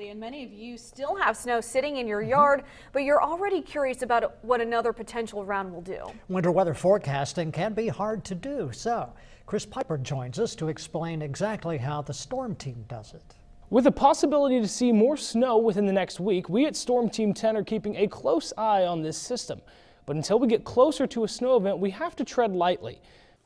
Absolutely, and many of you still have snow sitting in your mm-hmm. yard, but you're already curious about what another potential round will do. Winter weather forecasting can be hard to do, so Chris Piper joins us to explain exactly how the storm team does it. With the possibility to see more snow within the next week, we at Storm Team 10 are keeping a close eye on this system. But until we get closer to a snow event, we have to tread lightly.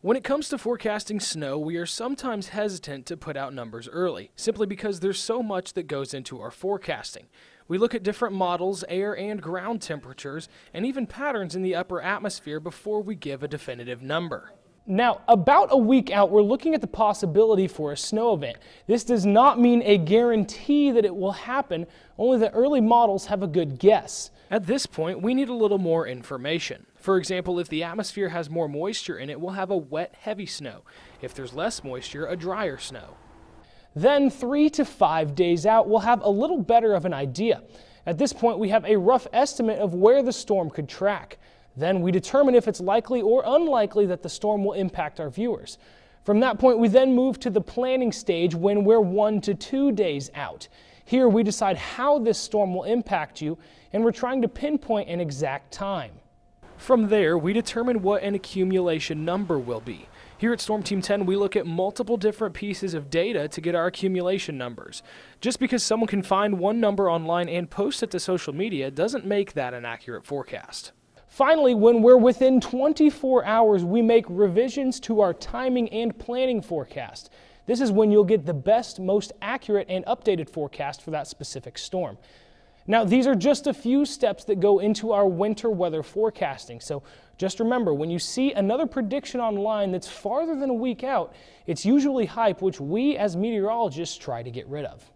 When it comes to forecasting snow, we are sometimes hesitant to put out numbers early, simply because there's so much that goes into our forecasting. We look at different models, air and ground temperatures, and even patterns in the upper atmosphere before we give a definitive number. Now, about a week out, we're looking at the possibility for a snow event. This does not mean a guarantee that it will happen, only the early models have a good guess. At this point, we need a little more information. For example, if the atmosphere has more moisture in it, we'll have a wet, heavy snow. If there's less moisture, a drier snow. Then, three to five days out, we'll have a little better of an idea. At this point, we have a rough estimate of where the storm could track. Then we determine if it's likely or unlikely that the storm will impact our viewers. From that point, we then move to the planning stage when we're one to two days out. Here, we decide how this storm will impact you, and we're trying to pinpoint an exact time. From there, we determine what an accumulation number will be. Here at Storm Team 10, we look at multiple different pieces of data to get our accumulation numbers. Just because someone can find one number online and post it to social media doesn't make that an accurate forecast. Finally, when we're within 24 hours, we make revisions to our timing and planning forecast. This is when you'll get the best, most accurate, and updated forecast for that specific storm. Now, these are just a few steps that go into our winter weather forecasting. So just remember, when you see another prediction online that's farther than a week out, it's usually hype, which we as meteorologists try to get rid of.